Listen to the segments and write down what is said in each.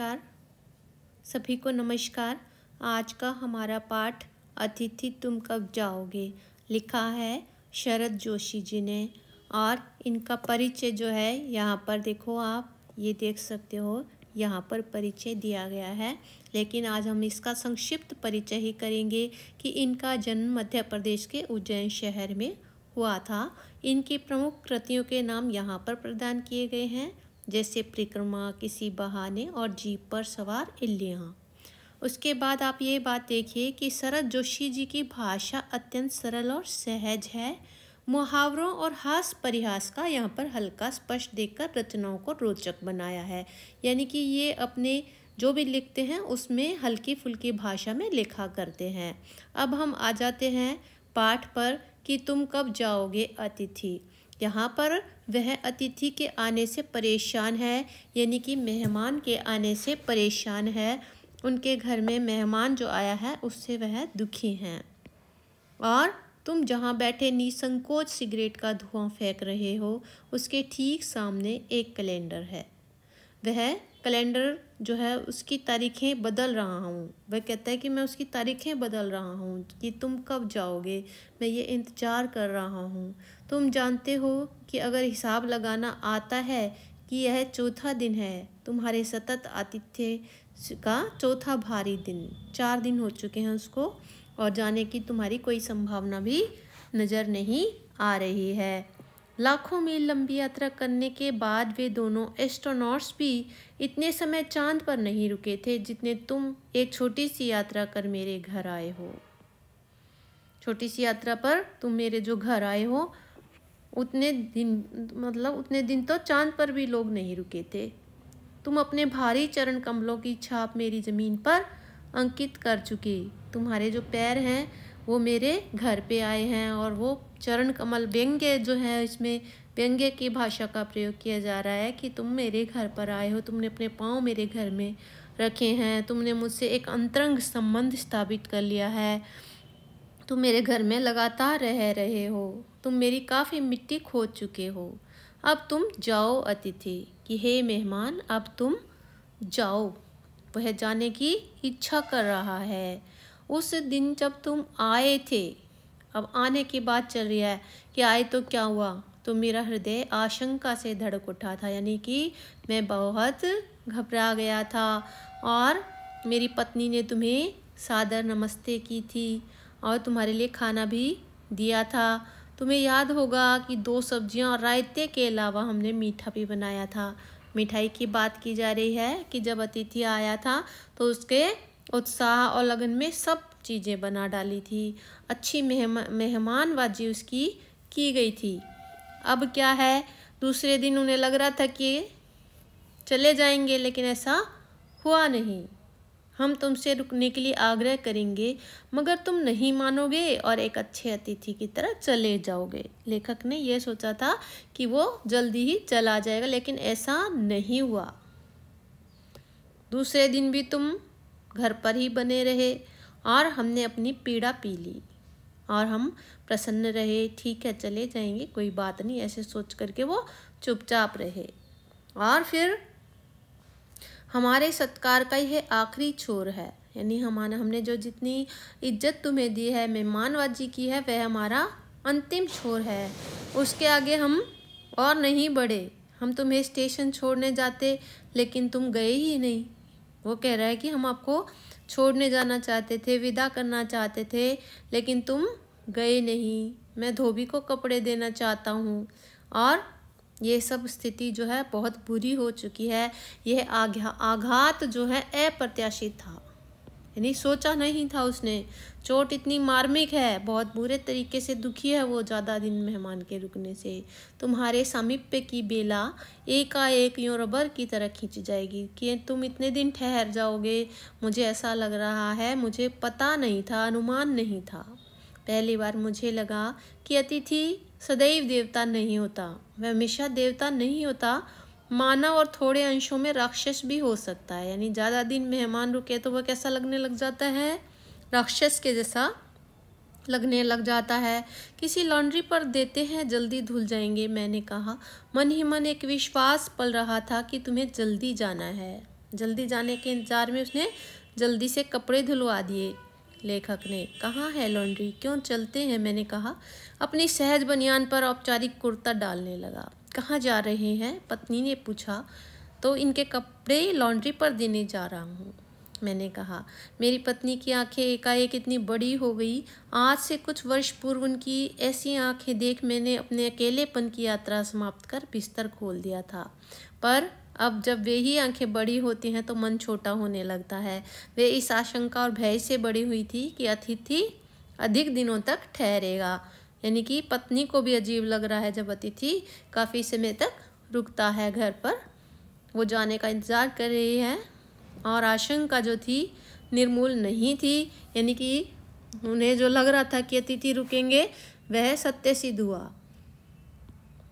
नमस्कार सभी को नमस्कार आज का हमारा पाठ अतिथि तुम कब जाओगे लिखा है शरद जोशी जी ने और इनका परिचय जो है यहाँ पर देखो आप ये देख सकते हो यहाँ पर परिचय दिया गया है लेकिन आज हम इसका संक्षिप्त परिचय ही करेंगे कि इनका जन्म मध्य प्रदेश के उज्जैन शहर में हुआ था इनकी प्रमुख कृतियों के नाम यहाँ पर प्रदान किए गए हैं जैसे परिक्रमा किसी बहाने और जीप पर सवार इल्लियाँ उसके बाद आप ये बात देखिए कि शरद जोशी जी की भाषा अत्यंत सरल और सहज है मुहावरों और हास परिहास का यहाँ पर हल्का स्पष्ट देखकर रचनाओं को रोचक बनाया है यानी कि ये अपने जो भी लिखते हैं उसमें हल्की फुल्की भाषा में लिखा करते हैं अब हम आ जाते हैं पाठ पर कि तुम कब जाओगे अतिथि यहाँ पर वह अतिथि के आने से परेशान है यानी कि मेहमान के आने से परेशान है उनके घर में मेहमान जो आया है उससे वह दुखी हैं और तुम जहाँ बैठे निसंकोच सिगरेट का धुआं फेंक रहे हो उसके ठीक सामने एक कैलेंडर है वह कैलेंडर जो है उसकी तारीखें बदल रहा हूँ वह कहता है कि मैं उसकी तारीखें बदल रहा हूँ कि तुम कब जाओगे मैं ये इंतज़ार कर रहा हूँ तुम जानते हो कि अगर हिसाब लगाना आता है कि यह चौथा दिन है तुम्हारे सतत आतिथ्य का चौथा भारी दिन चार दिन हो चुके हैं उसको और जाने की तुम्हारी कोई संभावना भी नज़र नहीं आ रही है लाखों मील लंबी यात्रा करने के बाद वे दोनों एस्ट्रोनॉट्स भी इतने समय चांद पर नहीं रुके थे जितने तुम एक छोटी सी यात्रा कर मेरे घर आए हो छोटी सी यात्रा पर तुम मेरे जो घर आए हो उतने दिन मतलब उतने दिन तो चांद पर भी लोग नहीं रुके थे तुम अपने भारी चरण कमलों की छाप मेरी ज़मीन पर अंकित कर चुके तुम्हारे जो पैर हैं वो मेरे घर पे आए हैं और वो चरण कमल व्यंग्य जो है इसमें व्यंग्य की भाषा का प्रयोग किया जा रहा है कि तुम मेरे घर पर आए हो तुमने अपने पाँव मेरे घर में रखे हैं तुमने मुझसे एक अंतरंग संबंध स्थापित कर लिया है तुम मेरे घर में लगातार रह रहे हो तुम मेरी काफ़ी मिट्टी खोद चुके हो अब तुम जाओ अतिथि कि हे मेहमान अब तुम जाओ वह जाने की इच्छा कर रहा है उस दिन जब तुम आए थे अब आने की बात चल रही है कि आए तो क्या हुआ तो मेरा हृदय आशंका से धड़क उठा था यानी कि मैं बहुत घबरा गया था और मेरी पत्नी ने तुम्हें सादर नमस्ते की थी और तुम्हारे लिए खाना भी दिया था तुम्हें याद होगा कि दो सब्जियां और रायते के अलावा हमने मीठा भी बनाया था मिठाई की बात की जा रही है कि जब अतिथि आया था तो उसके उत्साह और लगन में सब चीज़ें बना डाली थी अच्छी मेहमा मेहमानबाजी उसकी की गई थी अब क्या है दूसरे दिन उन्हें लग रहा था कि चले जाएंगे लेकिन ऐसा हुआ नहीं हम तुमसे रुकने के लिए आग्रह करेंगे मगर तुम नहीं मानोगे और एक अच्छे अतिथि की तरह चले जाओगे लेखक ने यह सोचा था कि वो जल्दी ही चला जाएगा लेकिन ऐसा नहीं हुआ दूसरे दिन भी तुम घर पर ही बने रहे और हमने अपनी पीड़ा पी ली और हम प्रसन्न रहे ठीक है चले जाएंगे कोई बात नहीं ऐसे सोच करके वो चुपचाप रहे और फिर हमारे सत्कार का यह आखिरी छोर है यानी हमारे हमने जो जितनी इज्जत तुम्हें दी है मेहमानबाजी की है वह हमारा अंतिम छोर है उसके आगे हम और नहीं बढ़े हम तुम्हें स्टेशन छोड़ने जाते लेकिन तुम गए ही नहीं वो कह रहा है कि हम आपको छोड़ने जाना चाहते थे विदा करना चाहते थे लेकिन तुम गए नहीं मैं धोबी को कपड़े देना चाहता हूँ और ये सब स्थिति जो है बहुत बुरी हो चुकी है यह आघात जो है अप्रत्याशित था यानी सोचा नहीं था उसने चोट इतनी मार्मिक है बहुत बुरे तरीके से दुखी है वो ज़्यादा दिन मेहमान के रुकने से तुम्हारे सामिप्य की बेला एकाएक यूँ रबर की तरह खींची जाएगी कि तुम इतने दिन ठहर जाओगे मुझे ऐसा लग रहा है मुझे पता नहीं था अनुमान नहीं था पहली बार मुझे लगा कि अतिथि सदैव देवता नहीं होता वह हमेशा देवता नहीं होता मानव और थोड़े अंशों में राक्षस भी हो सकता है यानी ज़्यादा दिन मेहमान रुके तो वह कैसा लगने लग जाता है राक्षस के जैसा लगने लग जाता है किसी लॉन्ड्री पर देते हैं जल्दी धुल जाएंगे मैंने कहा मन ही मन एक विश्वास पल रहा था कि तुम्हें जल्दी जाना है जल्दी जाने के इंतजार में उसने जल्दी से कपड़े धुलवा दिए लेखक ने कहाँ है लॉन्ड्री क्यों चलते हैं मैंने कहा अपनी सहज बनियान पर औपचारिक कुर्ता डालने लगा कहाँ जा रहे हैं पत्नी ने पूछा तो इनके कपड़े लॉन्ड्री पर देने जा रहा हूँ मैंने कहा मेरी पत्नी की आंखें एकाएक इतनी बड़ी हो गई आज से कुछ वर्ष पूर्व उनकी ऐसी आंखें देख मैंने अपने अकेलेपन की यात्रा समाप्त कर बिस्तर खोल दिया था पर अब जब वे ही आंखें बड़ी होती हैं तो मन छोटा होने लगता है वे इस आशंका और भय से बड़ी हुई थी कि अतिथि अधिक दिनों तक ठहरेगा यानी कि पत्नी को भी अजीब लग रहा है जब अतिथि काफ़ी समय तक रुकता है घर पर वो जाने का इंतज़ार कर रही है और आशंका जो थी निर्मूल नहीं थी यानी कि उन्हें जो लग रहा था कि अतिथि रुकेंगे वह सत्य सिद्ध हुआ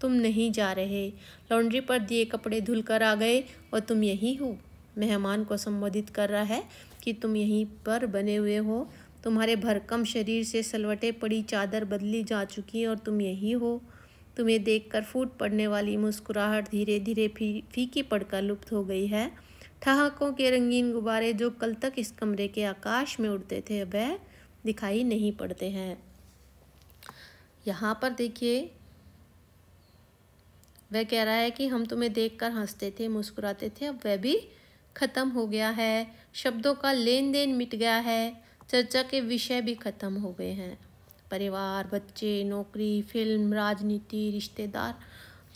तुम नहीं जा रहे लॉन्ड्री पर दिए कपड़े धुल कर आ गए और तुम यहीं हो मेहमान को संबोधित कर रहा है कि तुम यहीं पर बने हुए हो तुम्हारे भरकम शरीर से सलवटे पड़ी चादर बदली जा चुकी और तुम यही हो तुम्हें देखकर फूट पड़ने वाली मुस्कुराहट धीरे धीरे फी फीकी पड़कर लुप्त हो गई है ठहाकों के रंगीन गुब्बारे जो कल तक इस कमरे के आकाश में उड़ते थे वह दिखाई नहीं पड़ते हैं यहाँ पर देखिए वह कह रहा है कि हम तुम्हें देखकर हंसते थे मुस्कुराते थे अब वह भी ख़त्म हो गया है शब्दों का लेन देन मिट गया है चर्चा के विषय भी ख़त्म हो गए हैं परिवार बच्चे नौकरी फिल्म राजनीति रिश्तेदार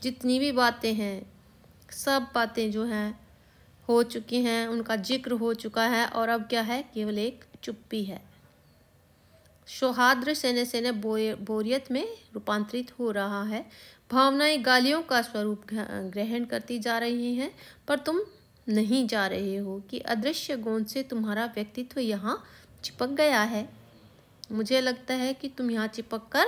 जितनी भी बातें हैं सब बातें जो हैं हो चुकी हैं उनका जिक्र हो चुका है और अब क्या है केवल एक चुप्पी है सौहार्द्र सेने सेने बोरियत में रूपांतरित हो रहा है भावनाएं गालियों का स्वरूप ग्रहण करती जा रही हैं पर तुम नहीं जा रहे हो कि अदृश्य गोंद से तुम्हारा व्यक्तित्व यहाँ चिपक गया है मुझे लगता है कि तुम यहाँ चिपक कर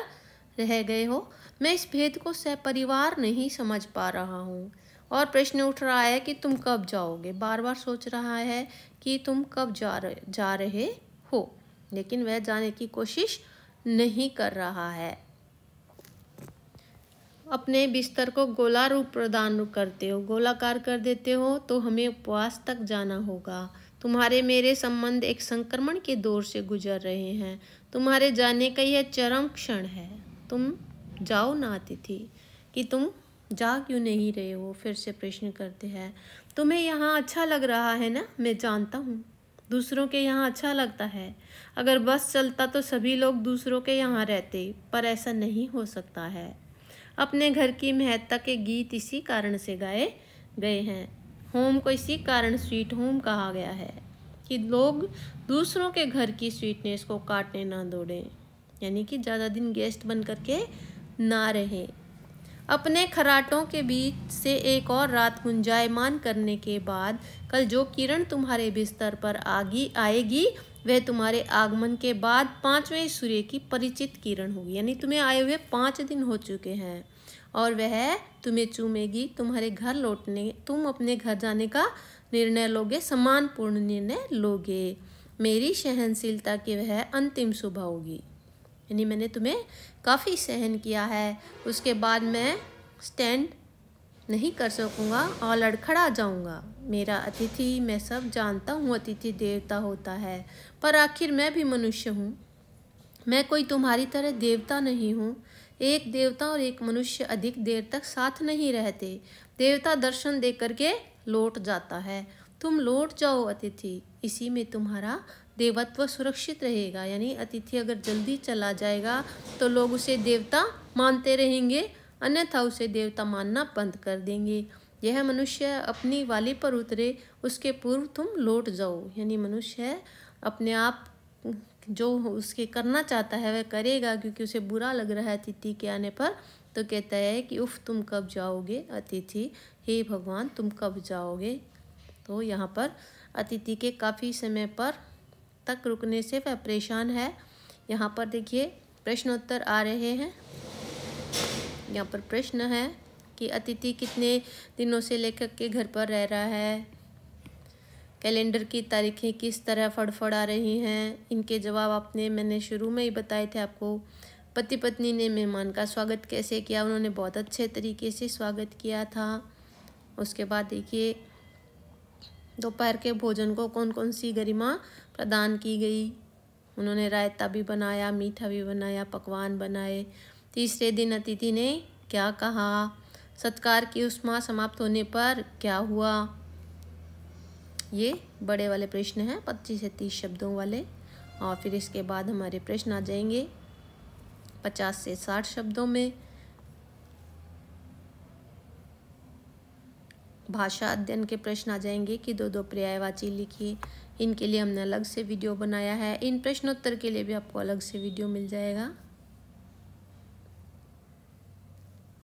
रह गए हो मैं इस भेद को सपरिवार नहीं समझ पा रहा हूँ और प्रश्न उठ रहा है कि तुम कब जाओगे बार बार सोच रहा है कि तुम कब जा रहे जा रहे हो लेकिन वह जाने की कोशिश नहीं कर रहा है अपने बिस्तर को गोला रूप प्रदान करते हो गोलाकार कर देते हो तो हमें उपवास तक जाना होगा तुम्हारे मेरे संबंध एक संक्रमण के दौर से गुजर रहे हैं तुम्हारे जाने का यह चरम क्षण है तुम जाओ ना अतिथि कि तुम जा क्यों नहीं रहे हो फिर से प्रश्न करते हैं तुम्हें यहाँ अच्छा लग रहा है ना मैं जानता हूँ दूसरों के यहाँ अच्छा लगता है अगर बस चलता तो सभी लोग दूसरों के यहाँ रहते पर ऐसा नहीं हो सकता है अपने घर की महत्ता के गीत इसी कारण से गाए गए हैं होम को इसी कारण स्वीट होम कहा गया है कि लोग दूसरों के घर की स्वीटनेस को काटने ना दौड़ें यानी कि ज़्यादा दिन गेस्ट बन करके ना रहे अपने खराटों के बीच से एक और रात गुंजायमान करने के बाद कल जो किरण तुम्हारे बिस्तर पर आगी आएगी वह तुम्हारे आगमन के बाद पांचवें सूर्य की परिचित किरण होगी यानी तुम्हें आए हुए पाँच दिन हो चुके हैं और वह तुम्हें चूमेगी तुम्हारे घर लौटने तुम अपने घर जाने का निर्णय लोगे समान पूर्ण निर्णय लोगे मेरी सहनशीलता की वह अंतिम सुबह होगी यानी मैंने तुम्हें काफ़ी सहन किया है उसके बाद मैं स्टैंड नहीं कर सकूँगा और लड़खड़ा जाऊँगा मेरा अतिथि मैं सब जानता हूँ अतिथि देवता होता है पर आखिर मैं भी मनुष्य हूँ मैं कोई तुम्हारी तरह देवता नहीं हूँ एक देवता और एक मनुष्य अधिक देर तक साथ नहीं रहते देवता दर्शन दे करके लौट जाता है तुम लौट जाओ अतिथि इसी में तुम्हारा देवत्व सुरक्षित रहेगा यानी अतिथि अगर जल्दी चला जाएगा तो लोग उसे देवता मानते रहेंगे अन्यथा उसे देवता मानना बंद कर देंगे यह मनुष्य अपनी वाली पर उतरे उसके पूर्व तुम लौट जाओ यानी मनुष्य अपने आप जो उसके करना चाहता है वह करेगा क्योंकि उसे बुरा लग रहा है अतिथि के आने पर तो कहता है कि उफ तुम कब जाओगे अतिथि हे भगवान तुम कब जाओगे तो यहाँ पर अतिथि के काफ़ी समय पर तक रुकने से वह परेशान है यहाँ पर देखिए प्रश्नोत्तर आ रहे हैं यहाँ पर प्रश्न है कि अतिथि कितने दिनों से लेखक के घर पर रह रहा है कैलेंडर की तारीखें किस तरह फड़फड़ आ रही हैं इनके जवाब आपने मैंने शुरू में ही बताए थे आपको पति पत्नी ने मेहमान का स्वागत कैसे किया उन्होंने बहुत अच्छे तरीके से स्वागत किया था उसके बाद देखिए दोपहर के भोजन को कौन कौन सी गरिमा प्रदान की गई उन्होंने रायता भी बनाया मीठा भी बनाया पकवान बनाए तीसरे दिन अतिथि ने क्या कहा सत्कार की उष्मा समाप्त होने पर क्या हुआ ये बड़े वाले प्रश्न हैं पच्चीस से तीस शब्दों वाले और फिर इसके बाद हमारे प्रश्न आ जाएंगे पचास से साठ शब्दों में भाषा अध्ययन के प्रश्न आ जाएंगे कि दो दो पर्यायवाची लिखिए इनके लिए हमने अलग से वीडियो बनाया है इन प्रश्नोत्तर के लिए भी आपको अलग से वीडियो मिल जाएगा